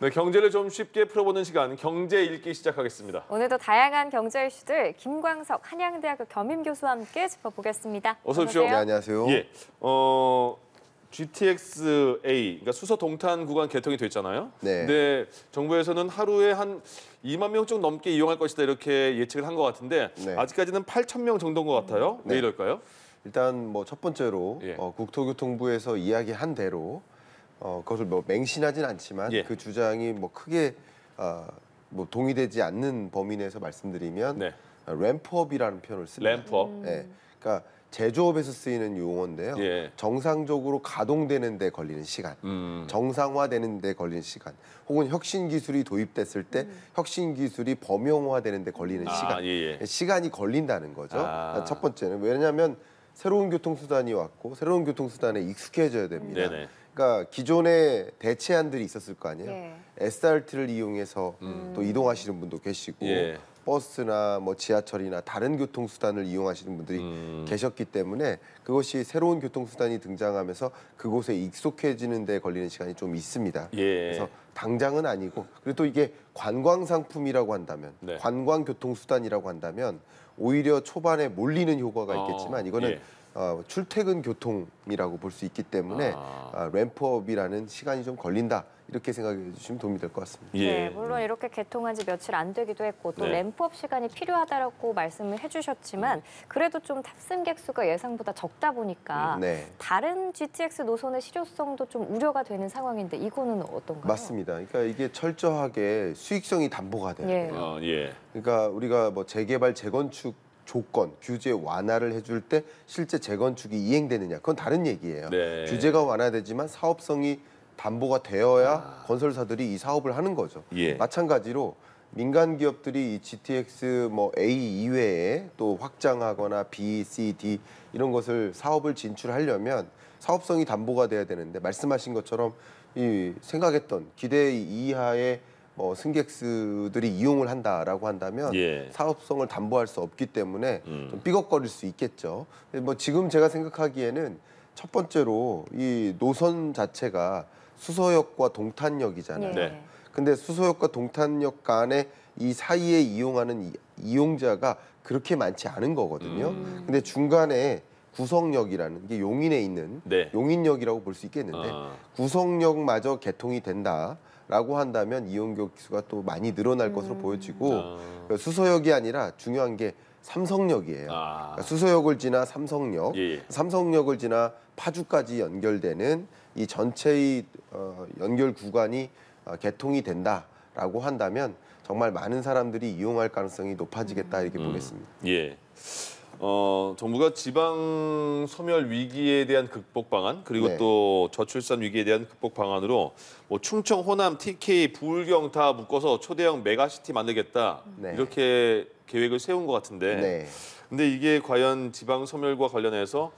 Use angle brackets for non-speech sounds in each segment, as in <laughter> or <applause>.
네, 경제를 좀 쉽게 풀어보는 시간 경제 읽기 시작하겠습니다. 오늘도 다양한 경제 이슈들 김광석 한양대학교 겸임 교수와 함께 짚어보겠습니다. 어서 오십시오. 네, 안녕하세요. 예, 어 GTX-A 그러니까 수서 동탄 구간 개통이 됐잖아요. 네. 근데 정부에서는 하루에 한 2만 명좀 넘게 이용할 것이다 이렇게 예측을 한 것 같은데 네. 아직까지는 8천 명 정도인 것 같아요. 네. 왜 이럴까요? 일단 뭐 첫 번째로 예. 어, 국토교통부에서 이야기한 대로 어, 그것을 뭐 맹신하진 않지만 예. 그 주장이 뭐 크게 어, 뭐 동의되지 않는 범위 내에서 말씀드리면 네. 아, 램프업이라는 표현을 씁니다. 램프업. 음. 예. 그러니까 제조업에서 쓰이는 용어인데요. 예. 정상적으로 가동되는 데 걸리는 시간, 음. 정상화되는 데 걸리는 시간, 혹은 혁신 기술이 도입됐을 때 음. 혁신 기술이 범용화되는 데 걸리는 아, 시간. 예예. 예. 시간이 걸린다는 거죠. 아. 그러니까 첫 번째는 왜냐하면 새로운 교통수단이 왔고 새로운 교통수단에 익숙해져야 됩니다. 네네. 그러니까 기존의 대체안들이 있었을 거 아니에요. 예. SRT를 이용해서 음. 또 이동하시는 분도 계시고 예. 버스나 뭐 지하철이나 다른 교통수단을 이용하시는 분들이 음. 계셨기 때문에 그것이 새로운 교통수단이 등장하면서 그곳에 익숙해지는 데 걸리는 시간이 좀 있습니다. 예. 그래서 당장은 아니고 그리고 또 이게 관광 상품이라고 한다면 네. 관광 교통수단이라고 한다면 오히려 초반에 몰리는 효과가 어. 있겠지만 이거는 예. 어, 출퇴근 교통이라고 볼 수 있기 때문에 아. 아. 램프업이라는 시간이 좀 걸린다. 이렇게 생각해 주시면 도움이 될 것 같습니다. 예. 네, 물론 이렇게 개통한 지 며칠 안 되기도 했고 또 네. 램프업 시간이 필요하다고 말씀을 해주셨지만 그래도 좀 탑승객 수가 예상보다 적다 보니까 음, 네. 다른 GTX 노선의 실효성도 좀 우려가 되는 상황인데 이거는 어떤가요? 맞습니다. 그러니까 이게 철저하게 수익성이 담보가 예. 돼요. 예. 아, 예. 그러니까 우리가 뭐 재개발, 재건축 조건, 규제 완화를 해줄 때 실제 재건축이 이행되느냐 그건 다른 얘기예요. 네. 규제가 완화되지만 사업성이 담보가 되어야 아. 건설사들이 이 사업을 하는 거죠. 예. 마찬가지로 민간 기업들이 이 GTX 뭐 A 이외에 또 확장하거나 B, C, D 이런 것을 사업을 진출하려면 사업성이 담보가 돼야 되는데 말씀하신 것처럼 이 생각했던 기대 이하의 뭐 승객수들이 이용을 한다라고 한다면 예. 사업성을 담보할 수 없기 때문에 음. 좀 삐걱거릴 수 있겠죠. 뭐 지금 제가 생각하기에는 첫 번째로 이 노선 자체가 수서역과 동탄역이잖아요. 네. 근데 수서역과 동탄역 간에 이 사이에 이용하는 이, 용자가 그렇게 많지 않은 거거든요. 음. 근데 중간에 구성역이라는 게 용인에 있는 네. 용인역이라고 볼 수 있겠는데 아. 구성역마저 개통이 된다라고 한다면 이용교기 수가 또 많이 늘어날 것으로 음. 보여지고 아. 그러니까 수서역이 아니라 중요한 게 삼성역이에요. 아. 그러니까 수서역을 지나 삼성역, 예. 삼성역을 지나 파주까지 연결되는 이 전체의 어, 연결 구간이 어, 개통이 된다라고 한다면 정말 많은 사람들이 이용할 가능성이 높아지겠다 이렇게 음. 보겠습니다. 예. 어, 정부가 지방 소멸 위기에 대한 극복 방안 그리고 네. 또 저출산 위기에 대한 극복 방안으로 뭐 충청, 호남, TK, 부울경 다 묶어서 초대형 메가시티 만들겠다 네. 이렇게 계획을 세운 것 같은데 네. 근데 이게 과연 지방 소멸과 관련해서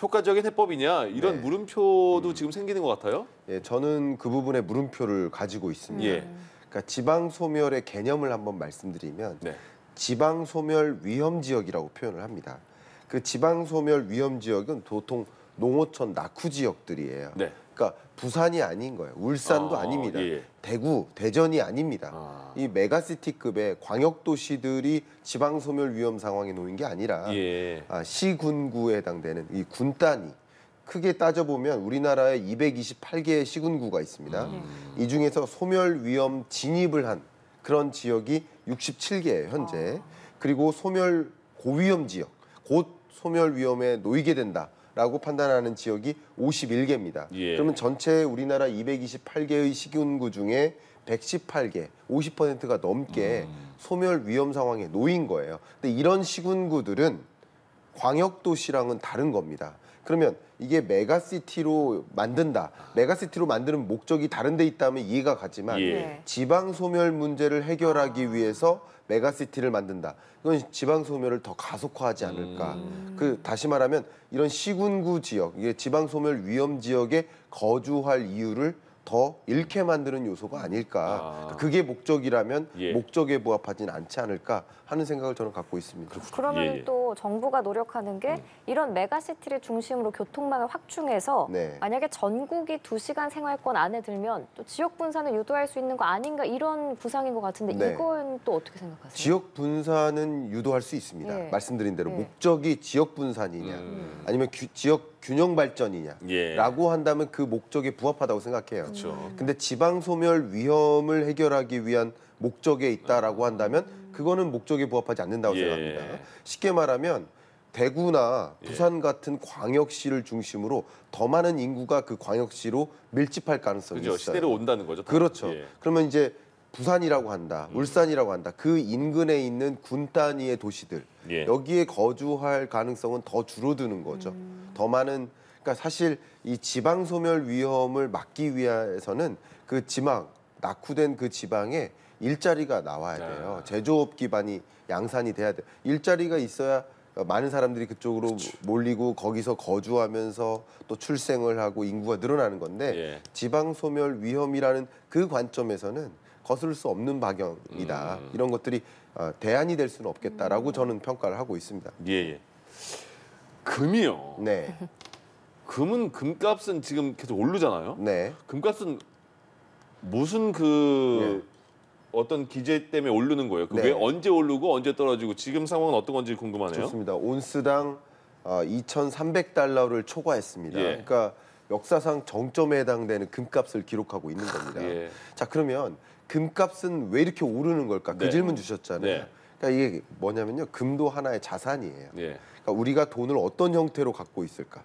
효과적인 해법이냐 이런 네. 물음표도 음. 지금 생기는 것 같아요. 예, 저는 그 부분에 물음표를 가지고 있습니다. 예. 그러니까 지방 소멸의 개념을 한번 말씀드리면 네. 지방 소멸 위험 지역이라고 표현을 합니다. 그 지방 소멸 위험 지역은 보통 농어촌 낙후 지역들이에요. 네. 그러니까 부산이 아닌 거예요. 울산도 아, 닙니다 예. 대구, 대전이 아닙니다. 아. 이 메가시티급의 광역 도시들이 지방 소멸 위험 상황에 놓인 게 아니라 예. 아, 시군구에 해당되는 이군단이 크게 따져보면 우리나라에 228개의 시군구가 있습니다. 음. 이 중에서 소멸 위험 진입을 한 그런 지역이 67개예요, 현재. 그리고 소멸 고위험 지역, 곧 소멸 위험에 놓이게 된다. 라고 판단하는 지역이 51개입니다. 예. 그러면 전체 우리나라 228개의 식용구 중에 118개, 50%가 넘게 음. 소멸 위험 상황에 놓인 거예요. 근데 이런 시군구들은 광역도시랑은 다른 겁니다. 그러면 이게 메가시티로 만든다. 메가시티로 만드는 목적이 다른 데 있다면 이해가 가지만 예. 네. 지방 소멸 문제를 해결하기 위해서 메가시티를 만든다. 이건 지방 소멸을 더 가속화하지 않을까. 음. 그 다시 말하면 이런 시군구 지역, 이게 지방 소멸 위험 지역에 거주할 이유를 더 잃게 만드는 요소가 아닐까. 아. 그러니까 그게 목적이라면 예. 목적에 부합하진 않지 않을까 하는 생각을 저는 갖고 있습니다. 그러면 예, 예, 또 정부가 노력하는 게 음. 이런 메가시티를 중심으로 교통망을 확충해서 네. 만약에 전국이 두시간 생활권 안에 들면 또 지역 분산을 유도할 수 있는 거 아닌가 이런 구상인 것 같은데 네. 이건 또 어떻게 생각하세요? 지역 분산은 유도할 수 있습니다. 예. 말씀드린 대로 예. 목적이 지역 분산이냐 음. 아니면 규, 지역 균형 발전이냐라고 예. 한다면 그 목적에 부합하다고 생각해요. 그렇 음. 근데 지방 소멸 위험을 해결하기 위한 목적에 있다라고 한다면 그거는 목적에 부합하지 않는다고 예. 생각합니다. 쉽게 말하면 대구나 예. 부산 같은 광역시를 중심으로 더 많은 인구가 그 광역시로 밀집할 가능성이 그렇 있어요. 시대를 온다는 거죠. 다. 그렇죠. 예. 그러면 이제 부산이라고 한다, 음. 울산이라고 한다, 그 인근에 있는 군 단위의 도시들 예. 여기에 거주할 가능성은 더 줄어드는 거죠. 음. 더 많은 그러니까 사실 이 지방 소멸 위험을 막기 위해서는 그 지방 낙후된 그 지방에 일자리가 나와야 네. 돼요. 제조업 기반이 양산이 돼야 돼. 일자리가 있어야 많은 사람들이 그쪽으로 그치. 그렇죠. 몰리고 거기서 거주하면서 또 출생을 하고 인구가 늘어나는 건데 예. 지방 소멸 위험이라는 그 관점에서는 거슬 수 없는 방향이다. 음. 이런 것들이 어, 대안이 될 수는 없겠다라고 음. 저는 평가를 하고 있습니다. 예. 예. 금이요. 네. 금은 금값은 지금 계속 오르잖아요. 네. 금값은 무슨 그 네. 어떤 기재 때문에 오르는 거예요? 그게 네. 언제 오르고 언제 떨어지고 지금 상황은 어떤 건지 궁금하네요. 좋습니다. 온스당 2,300달러를 어, 초과했습니다. 예. 그러니까 역사상 정점에 해당되는 금값을 기록하고 있는 겁니다. 예. 자 그러면 금값은 왜 이렇게 오르는 걸까? 그 네. 질문 주셨잖아요. 네. 그러니까 이게 뭐냐면요. 금도 하나의 자산이에요. 예. 그러니까 우리가 돈을 어떤 형태로 갖고 있을까?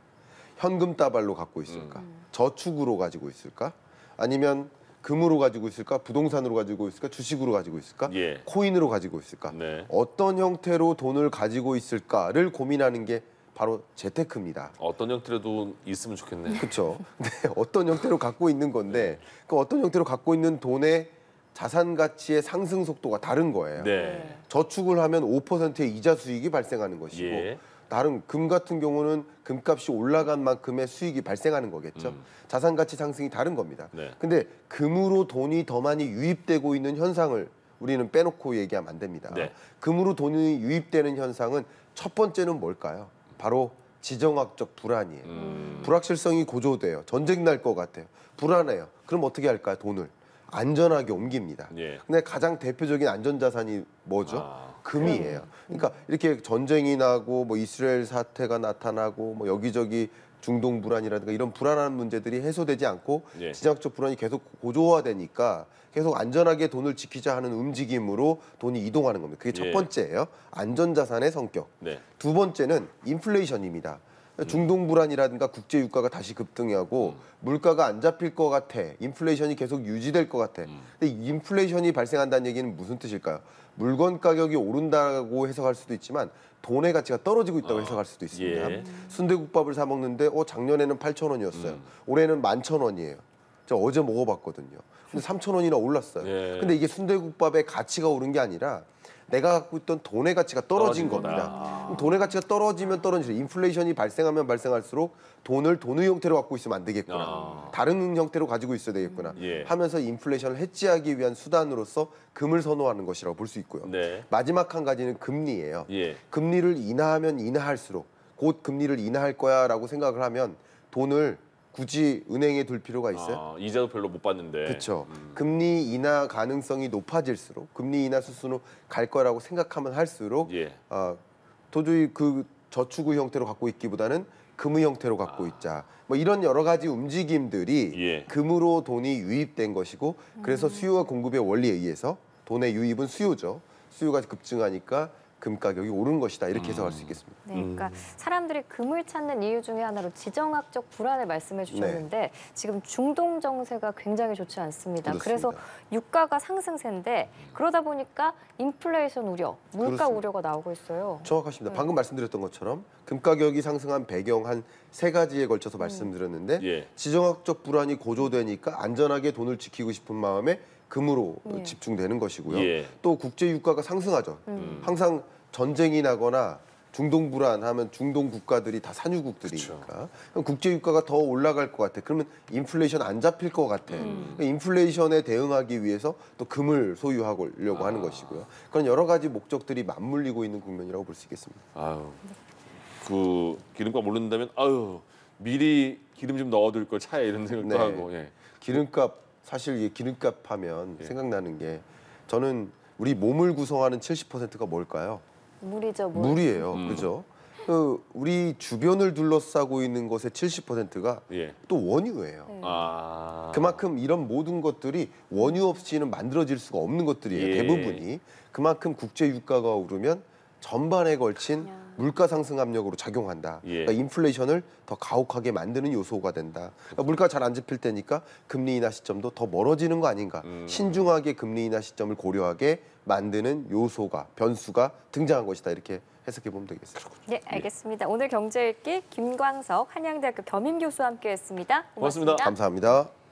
현금 따발로 갖고 있을까? 음. 저축으로 가지고 있을까? 아니면 금으로 가지고 있을까? 부동산으로 가지고 있을까? 주식으로 가지고 있을까? 예. 코인으로 가지고 있을까? 네. 어떤 형태로 돈을 가지고 있을까를 고민하는 게 바로 재테크입니다. 어떤 형태로도 있으면 좋겠네 그렇죠. <laughs> 네, 어떤 형태로 갖고 있는 건데 네. 그 어떤 형태로 갖고 있는 돈의 자산 가치의 상승 속도가 다른 거예요. 네. 저축을 하면 5%의 이자 수익이 발생하는 것이고 예. 다른 금 같은 경우는 금값이 올라간 만큼의 수익이 발생하는 거겠죠. 음. 자산 가치 상승이 다른 겁니다. 네. 근데 금으로 돈이 더 많이 유입되고 있는 현상을 우리는 빼놓고 얘기하면 안 됩니다. 네. 금으로 돈이 유입되는 현상은 첫 번째는 뭘까요? 바로 지정학적 불안이에요. 음. 불확실성이 고조돼요. 전쟁 날 것 같아요. 불안해요. 그럼 어떻게 할까요? 돈을 안전하게 옮깁니다. 예. 근데 가장 대표적인 안전자산이 뭐죠? 아, 금이에요. 음. 그러니까 이렇게 전쟁이 나고 뭐 이스라엘 사태가 나타나고 뭐 여기저기 중동 불안이라든가 이런 불안한 문제들이 해소되지 않고 예. 지정학적 불안이 계속 고조화되니까 계속 안전하게 돈을 지키자 하는 움직임으로 돈이 이동하는 겁니다. 그게 첫 예. 번째예요. 안전자산의 성격. 네. 두 번째는 인플레이션입니다. 중동 불안이라든가 국제 유가가 다시 급등하고 음. 물가가 안 잡힐 것 같아. 인플레이션이 계속 유지될 것 같아. 음. 근데 인플레이션이 발생한다는 얘기는 무슨 뜻일까요? 물건 가격이 오른다고 해석할 수도 있지만 돈의 가치가 떨어지고 있다고 어. 해석할 수도 있습니다. 예. 순대국밥을 사 먹는데 어 작년에는 8,000원이었어요. 음. 올해는 11,000원이에요. 저 어제 먹어봤거든요. 근데 3,000원이나 올랐어요. 예. 근데 이게 순대국밥의 가치가 오른 게 아니라 내가 갖고 있던 돈의 가치가 떨어진, 떨어진 겁니다. 아. 돈의 가치가 떨어지면 떨어지죠. 인플레이션이 발생하면 발생할수록 돈을 돈의 형태로 갖고 있으면 안 되겠구나. 아. 다른 형태로 가지고 있어야 되겠구나. 예. 하면서 인플레이션을 해지하기 위한 수단으로서 금을 선호하는 것이라고 볼 수 있고요. 네. 마지막 한 가지는 금리예요. 예. 금리를 인하하면 인하할수록 곧 금리를 인하할 거야라고 생각을 하면 돈을 굳이 은행에 둘 필요가 있어요? 아, 이자도 별로 못 받는데. 그렇죠. 음. 금리 인하 가능성이 높아질수록 금리 인하 수순으로 갈 거라고 생각하면 할수록 예. 어, 도저히 그 저축의 형태로 갖고 있기보다는 금의 형태로 갖고 아. 있자. 뭐 이런 여러 가지 움직임들이 예. 금으로 돈이 유입된 것이고 그래서 음. 수요와 공급의 원리에 의해서 돈의 유입은 수요죠. 수요가 급증하니까 금 가격이 오른 것이다 이렇게 해석할 수 음. 있겠습니다. 네, 그러니까 음. 사람들이 금을 찾는 이유 중에 하나로 지정학적 불안을 말씀해 주셨는데 네. 지금 중동 정세가 굉장히 좋지 않습니다. 그렇습니다. 그래서 유가가 상승세인데 그러다 보니까 인플레이션 우려, 물가 그렇습니다. 우려가 나오고 있어요. 정확하십니다. 네. 방금 말씀드렸던 것처럼 금 가격이 상승한 배경 한 세 가지에 걸쳐서 음. 말씀드렸는데 예. 지정학적 불안이 고조되니까 안전하게 돈을 지키고 싶은 마음에 금으로 예. 집중되는 것이고요. 예. 또 국제 유가가 상승하죠. 음. 음. 항상 전쟁이 나거나 중동 불안하면 중동 국가들이 다 산유국들이니까 국제 유가가 더 올라갈 것 같아. 그러면 인플레이션 안 잡힐 것 같아. 음. 그러니까 인플레이션에 대응하기 위해서 또 금을 소유하려고 아. 하는 것이고요. 그런 여러 가지 목적들이 맞물리고 있는 국면이라고 볼 수 있겠습니다. 아유, 그 기름값 오른다면 아유 미리 기름 좀 넣어둘 걸 차에 이런 생각도 네. 하고 예. 기름값 사실 이 기름값 하면 예. 생각나는 게 저는 우리 몸을 구성하는 70%가 뭘까요? 물이죠, 물. 물이에요. 음. 그죠? 그 우리 주변을 둘러싸고 있는 것의 70%가 예. 또 원유예요. 네. 아... 그만큼 이런 모든 것들이 원유 없이는 만들어질 수가 없는 것들이에요. 예. 대부분이. 그만큼 국제 유가가 오르면 전반에 걸친 그냥... 물가 상승 압력으로 작용한다. 예. 그러니까 인플레이션을 더 가혹하게 만드는 요소가 된다. 그러니까 물가 잘안 잡힐 테니까 금리 인하 시점도 더 멀어지는 거 아닌가. 음. 신중하게 금리 인하 시점을 고려하게 만드는 요소가 변수가 등장한 것이다. 이렇게 해석해 보면 되겠습니다. 네, 알겠습니다. 오늘 경제 읽기 김광석 한양대학교 겸임 교수와 함께했습니다. 고맙습니다. 고맙습니다. 감사합니다.